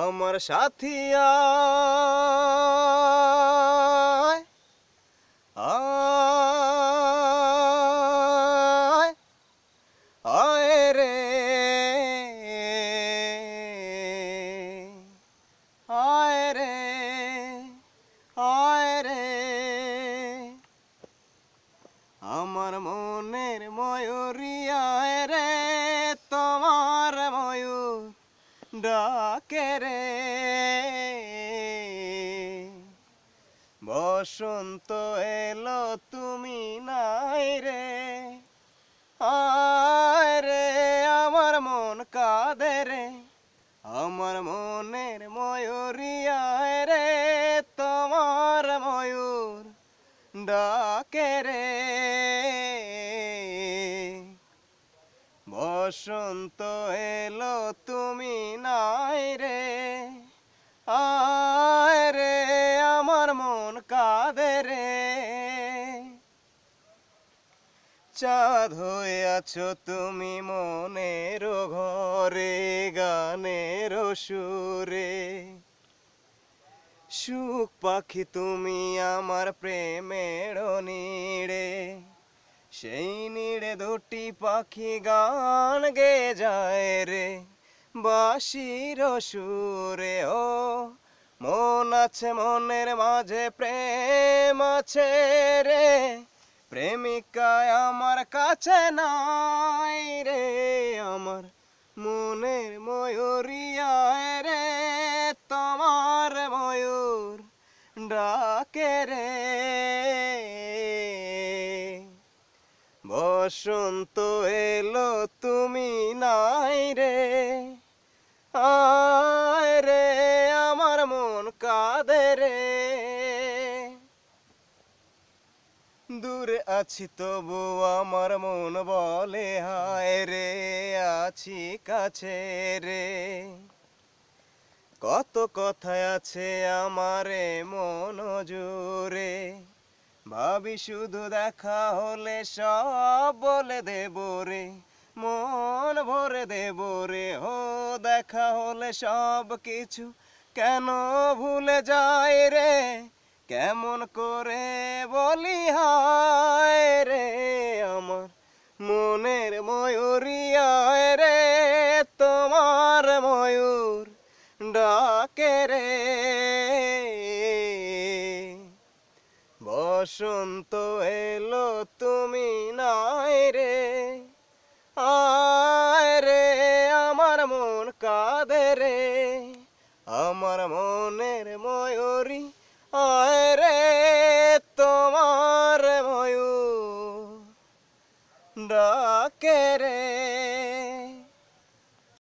আমার সাথিয়া আয় আয় রে আয় রে আয় রে আমার মনের ময়ূরিয়ায় রে বসন্ত এলো তুমি নাই রে আয় রে আমার মন কাঁদে রে আমার মনের ময়ূরিয়ায় রে তোমার ময়ূর ডাকে রে বসন্ত এলো তুমি নাই রে আয় রে আমার মন কাঁদে রে চাঁদ হয়ে আছো তুমি মনের ঘরে গানের সুরে সুখ পাখি তুমি আমার প্রেমের নিড়ে সেই নিড়ে দুটি পাখি গান গে যায় রে বাসির সুরে ও মন আছে মনের মাঝে প্রেম আছে রে প্রেমিকায় আমার কাছে নাই রে আমার মনের ময়ূরিয়ায় রে তোমার ময়ূর ডাকে রে বসন্ত এলো তুমি নাই রে আয় রে আমার মন কাঁদে রে দূরে আছি তবু আমার মন বলে হায় রে আছি কাছে রে কত কথায় আছে আমারে মন জুড়ে ভাবি শুধু দেখা হলে সব বলে দেব রে মন ভরে দেব রে ও দেখা হলে সব কিছু কেন ভুলে যায় রে কেমন করে বলি হয় রে আমার মনের ময়ূরিয়ায় রে তোমার ময়ূর ডাকে রে বসন্ত এলো তুমি নাই রে আয় রে আমার মন কাঁদে রে আমার মনের ময়ূরী আয় রে তোমার ময়ূর ডাকে রে